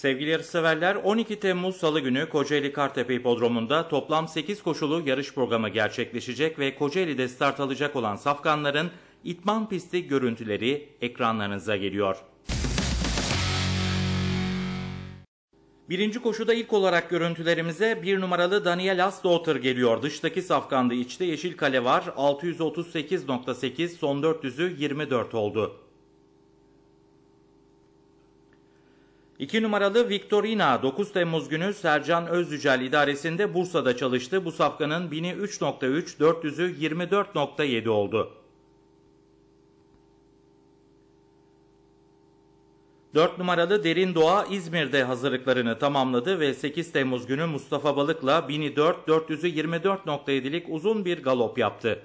Sevgili yarışseverler 12 Temmuz Salı günü Kocaeli Kartepe Hipodromu'nda toplam 8 koşulu yarış programı gerçekleşecek ve Kocaeli'de start alacak olan safkanların itman pisti görüntüleri ekranlarınıza geliyor. Birinci koşuda ilk olarak görüntülerimize bir numaralı Daniel Asdaughter geliyor. Dıştaki safkanda içte Yeşil Kale var. 638.8 son 400'ü 24 oldu. 2 numaralı Victorina 9 Temmuz günü Sercan Özdücel idaresinde Bursa'da çalıştı. Bu safkanın 1000'i 3.3, 400'ü 24.7 oldu. 4 numaralı Derin Doğa İzmir'de hazırlıklarını tamamladı ve 8 Temmuz günü Mustafa Balık'la 1004 424.7'lik uzun bir galop yaptı.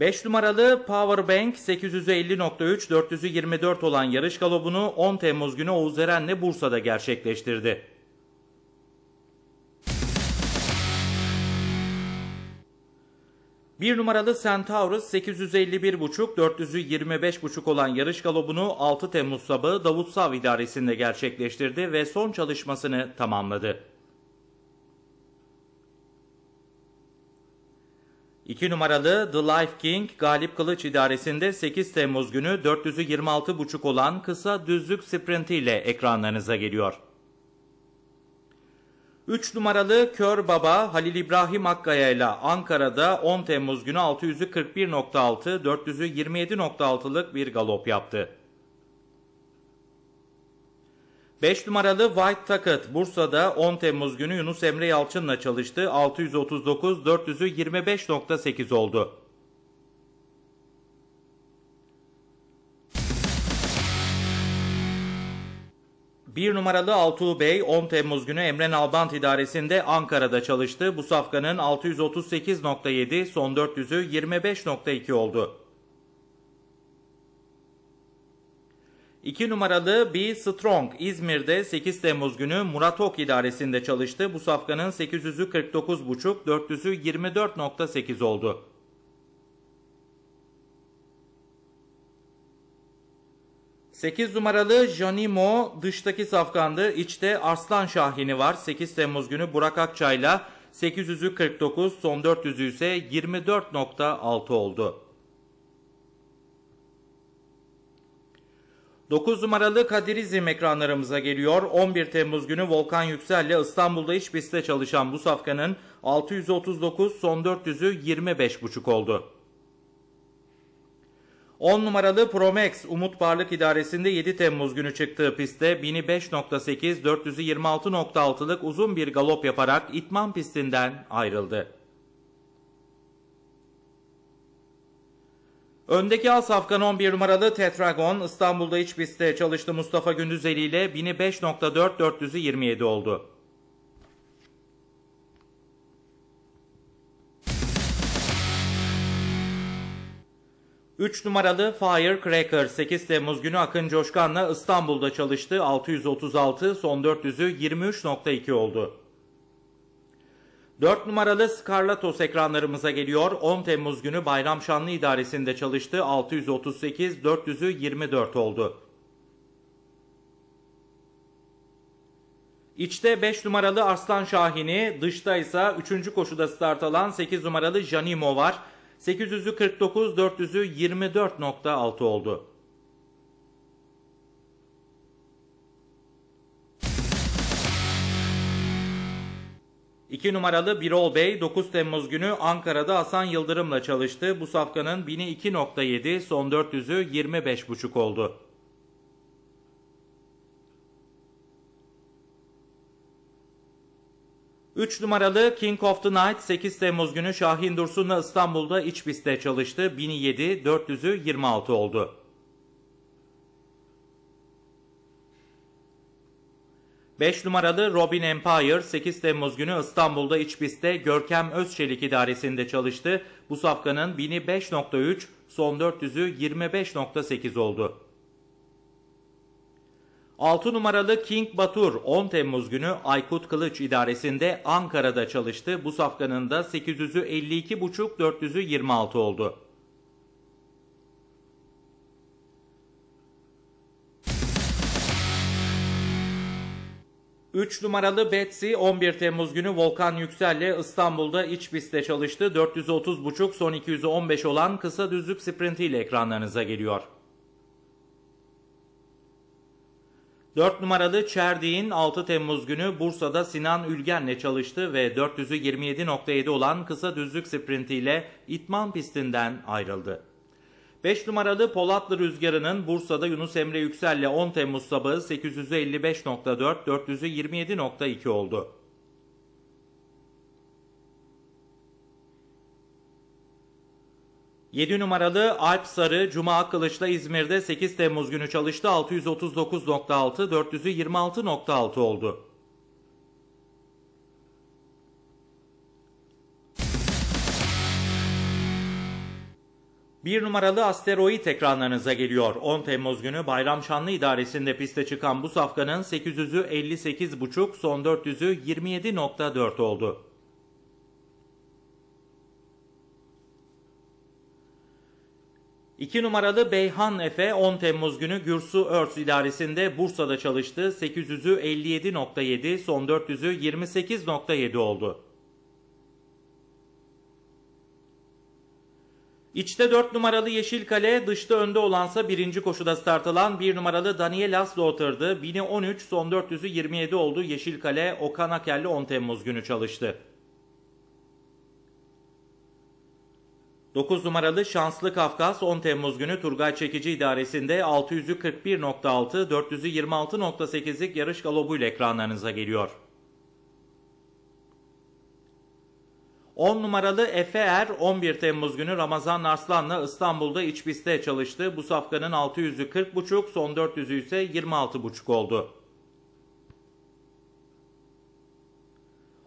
5 numaralı Powerbank 850.3 424 olan yarış galobunu 10 Temmuz günü Oğuz Eren'le Bursa'da gerçekleştirdi. Bir numaralı Centaurus 851.5 425.5 olan yarış galobunu 6 Temmuz sabahı Davut Sav idaresinde gerçekleştirdi ve son çalışmasını tamamladı. 2 numaralı The Life King Galip Kılıç idaresinde 8 Temmuz günü 426 426,5 olan kısa düzlük sprintiyle ekranlarınıza geliyor. 3 numaralı Kör Baba Halil İbrahim Akkaya ile Ankara'da 10 Temmuz günü 641.6 427.6'lık bir galop yaptı. 5 numaralı White Takıt Bursa'da 10 Temmuz günü Yunus Emre Yalçın'la çalıştı. 639 400'ü 25.8 oldu. Bir numaralı Altuğ Bey 10 Temmuz günü Emre Nalbant idaresinde Ankara'da çalıştı. Bu safkanın 638.7 son 400'ü 25.2 oldu. 2 numaralı B. Strong İzmir'de 8 Temmuz günü Murat Ok idaresinde çalıştı. Bu safkanın 849.5 49,5, 400'ü 24,8 oldu. Sekiz numaralı Janimo dıştaki safkandı. İçte Arslan Şahin'i var. 8 Temmuz günü Burak Akçay'la 849 son 400'ü ise 24.6 oldu. 9 numaralı Kadirizm ekranlarımıza geliyor. 11 Temmuz günü Volkan Yüksel ile İstanbul'da iç pistte çalışan bu safkanın 639 son 400'ü 25,5 oldu. 10 numaralı Promex Umut Parlık idaresinde 7 Temmuz günü çıktığı pistte 1005.8 426.6'lık uzun bir galop yaparak İtman pistinden ayrıldı. Öndeki alt safkan 11 numaralı Tetragon İstanbul'da iç pistte çalıştı Mustafa Gündüzeli ile 1005.4 400'ü 27 oldu. Üç numaralı Firecracker 8 Temmuz günü Akın Coşkan'la İstanbul'da çalıştı 636 son 400'ü 23.2 oldu. 4 numaralı Scarlatos ekranlarımıza geliyor. 10 Temmuz günü Bayram Şanlı idaresinde çalıştı. 638 400'ü 24 oldu. İçte 5 numaralı Arslan Şahin'i, dışta ise 3. koşuda start alan 8 numaralı Janimo var. 849 49, 400'ü 24.6 oldu. 2 numaralı Birol Bey 9 Temmuz günü Ankara'da Hasan Yıldırım'la çalıştı. Bu safkanın 1002.7 son 400'ü 25.5 oldu. Üç numaralı King of the Night 8 Temmuz günü Şahin Dursun'la İstanbul'da iç pistte çalıştı. 1007, 400'ü 26 oldu. 5 numaralı Robin Empire 8 Temmuz günü İstanbul'da İçbis'te Görkem Özçelik idaresinde çalıştı. Bu safkanın 1005.3, son 400'ü 25.8 oldu. 6 numaralı King Batur 10 Temmuz günü Aykut Kılıç idaresinde Ankara'da çalıştı. Bu safkanın da 800'ü 52.5, 400'ü 26 oldu. 3 numaralı Betsy 11 Temmuz günü Volkan Yüksel ile İstanbul'da iç pistte çalıştı. 430.5 son 215 olan kısa düzlük sprintiyle ekranlarınıza geliyor. 4 numaralı Çerdiğin 6 Temmuz günü Bursa'da Sinan Ülgen'le çalıştı ve 427.7 olan kısa düzlük sprintiyle İtman pistinden ayrıldı. 5 numaralı Polatlı Rüzgarı'nın Bursa'da Yunus Emre Yüksel'le 10 Temmuz sabahı 855.4, 427.2 oldu. Yedi numaralı Alp Sarı Cuma Kılıç'la İzmir'de 8 Temmuz günü çalıştı 639.6 426.6 oldu. Bir numaralı asteroid ekranlarınıza geliyor. 10 Temmuz günü Bayram Şanlı idaresinde piste çıkan bu safkanın 800'ü 58,5 son 400'ü 27,4 oldu. İki numaralı Beyhan Efe 10 Temmuz günü Gürsu Örs idaresinde Bursa'da çalıştı. 800'ü 57.7, son 400'ü 28.7 oldu. İçte 4 numaralı Yeşil Kale, dışta önde olansa birinci koşuda start alan 1 numaralı Daniel Asloter'dı. 1000'i 13, son 400'ü 27 oldu. Yeşil Kale, Okan Aker'le 10 Temmuz günü çalıştı. 9 numaralı Şanslı Kafkas 10 Temmuz günü Turgay Çekici İdaresi'nde 600'ü 41.6, 400'ü 26.8'lik yarış galobuyla ekranlarınıza geliyor. 10 numaralı Efe Er 11 Temmuz günü Ramazan Arslan'la İstanbul'da iç çalıştı. Bu safkanın 600'ü 40,5 son 400'ü ise 26,5 oldu.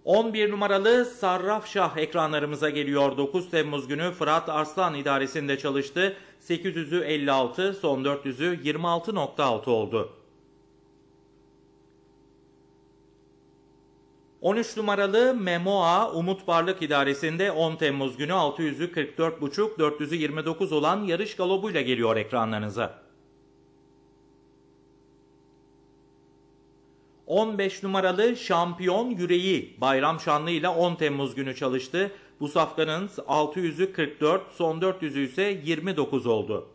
11 numaralı Sarraf Şah ekranlarımıza geliyor. 9 Temmuz günü Fırat Arslan idaresinde çalıştı. 800'ü 56, son 400'ü 26.6 oldu. 13 numaralı Memoa Umut Varlık İdaresi'nde 10 Temmuz günü 644.5 429 olan yarış galobuyla geliyor ekranlarınıza. 15 numaralı Şampiyon Yüreği Bayram Şanlı ile 10 Temmuz günü çalıştı. Bu safkanın 644, son 400'ü ise 29 oldu.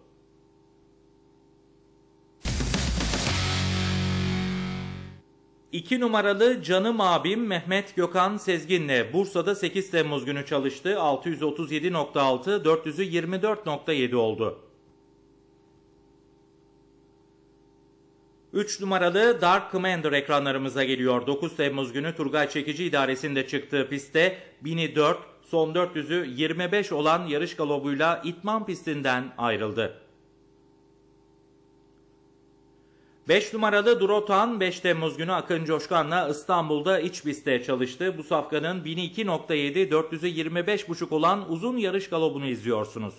2 numaralı canım abim Mehmet Gökhan Sezgin'le Bursa'da 8 Temmuz günü çalıştı. 637.6, 424.7 oldu. 3 numaralı Dark Commander ekranlarımıza geliyor. 9 Temmuz günü Turgay Çekici idaresinde çıktığı pistte 1004, son 400'ü 25 olan yarış galobuyla İtman pistinden ayrıldı. 5 numaralı Durotan 5 Temmuz günü Akın Coşkan'la İstanbul'da iç pistte çalıştı. Bu safkanın 1002.7 400'e olan uzun yarış galobunu izliyorsunuz.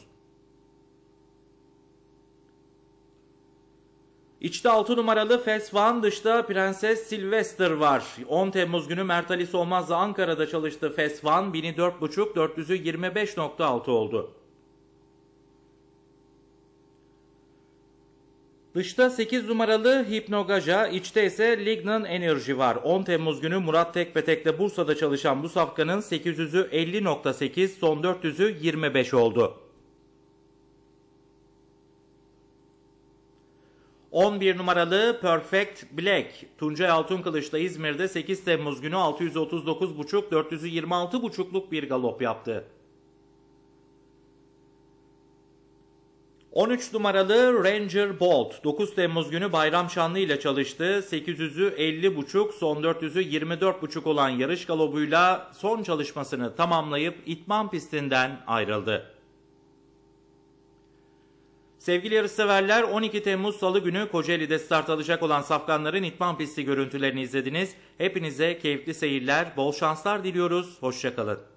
İçte 6 numaralı Fesvan, dışta Prenses Sylvester var. 10 Temmuz günü Mert Ali Solmaz'la Ankara'da çalıştı Fesvan. 1004.5 400'ü oldu. Dışta 8 numaralı Hipnogaja, içte ise Lignan energy var. 10 Temmuz günü Murat Tekpetek'te Bursa'da çalışan bu safkanın 800'ü 50.8, son 400'ü 25 oldu. 11 numaralı Perfect Black. Tuncay Altınkılıç'ta İzmir'de 8 Temmuz günü 639,5 426,5'luk bir galop yaptı. 13 numaralı Ranger Bolt 9 Temmuz günü Bayram Şanlı ile çalıştı. 800'ü 50.5 son 400'ü 24.5 olan yarış galobuyla son çalışmasını tamamlayıp itman pistinden ayrıldı. Sevgili yarışseverler 12 Temmuz Salı günü Kocaeli'de start alacak olan safkanların itman pisti görüntülerini izlediniz. Hepinize keyifli seyirler, bol şanslar diliyoruz. Hoşçakalın.